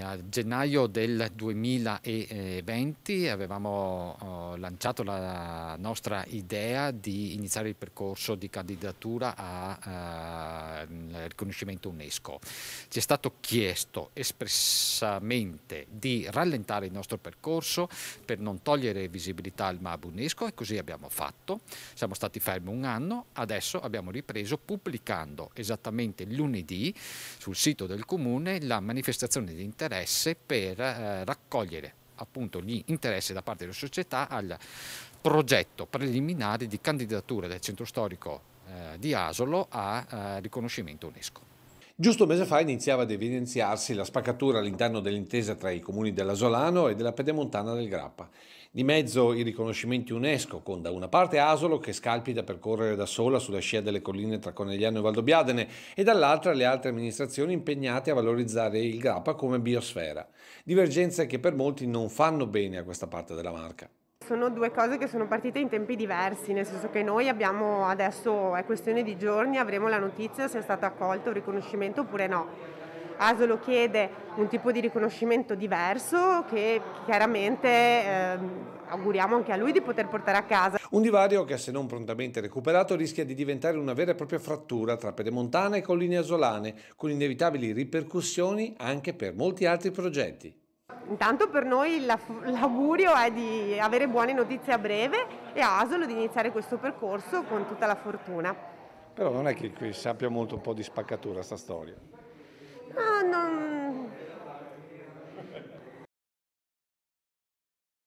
A gennaio del 2020 avevamo oh, lanciato la nostra idea di iniziare il percorso di candidatura al eh, riconoscimento UNESCO. Ci è stato chiesto espressamente di rallentare il nostro percorso per non togliere visibilità al MAB UNESCO e così abbiamo fatto. Siamo stati fermi un anno, adesso abbiamo ripreso pubblicando esattamente lunedì sul sito del comune la manifestazione di interesse interesse per eh, raccogliere appunto gli interessi da parte della società al progetto preliminare di candidatura del centro storico eh, di Asolo a eh, riconoscimento UNESCO. Giusto un mese fa iniziava ad evidenziarsi la spaccatura all'interno dell'intesa tra i comuni dell'Asolano e della Pedemontana del Grappa. Di mezzo i riconoscimenti UNESCO, con da una parte Asolo che scalpi da percorrere da sola sulla scia delle colline tra Conegliano e Valdobbiadene e dall'altra le altre amministrazioni impegnate a valorizzare il Grappa come biosfera. Divergenze che per molti non fanno bene a questa parte della marca. Sono due cose che sono partite in tempi diversi, nel senso che noi abbiamo adesso, è questione di giorni, avremo la notizia se è stato accolto il riconoscimento oppure no. Asolo chiede un tipo di riconoscimento diverso che chiaramente eh, auguriamo anche a lui di poter portare a casa. Un divario che se non prontamente recuperato rischia di diventare una vera e propria frattura tra Pedemontana e Colline Asolane, con inevitabili ripercussioni anche per molti altri progetti. Intanto per noi l'augurio è di avere buone notizie a breve e a Asolo di iniziare questo percorso con tutta la fortuna. Però non è che sappia molto un po' di spaccatura sta storia. No, ah, non,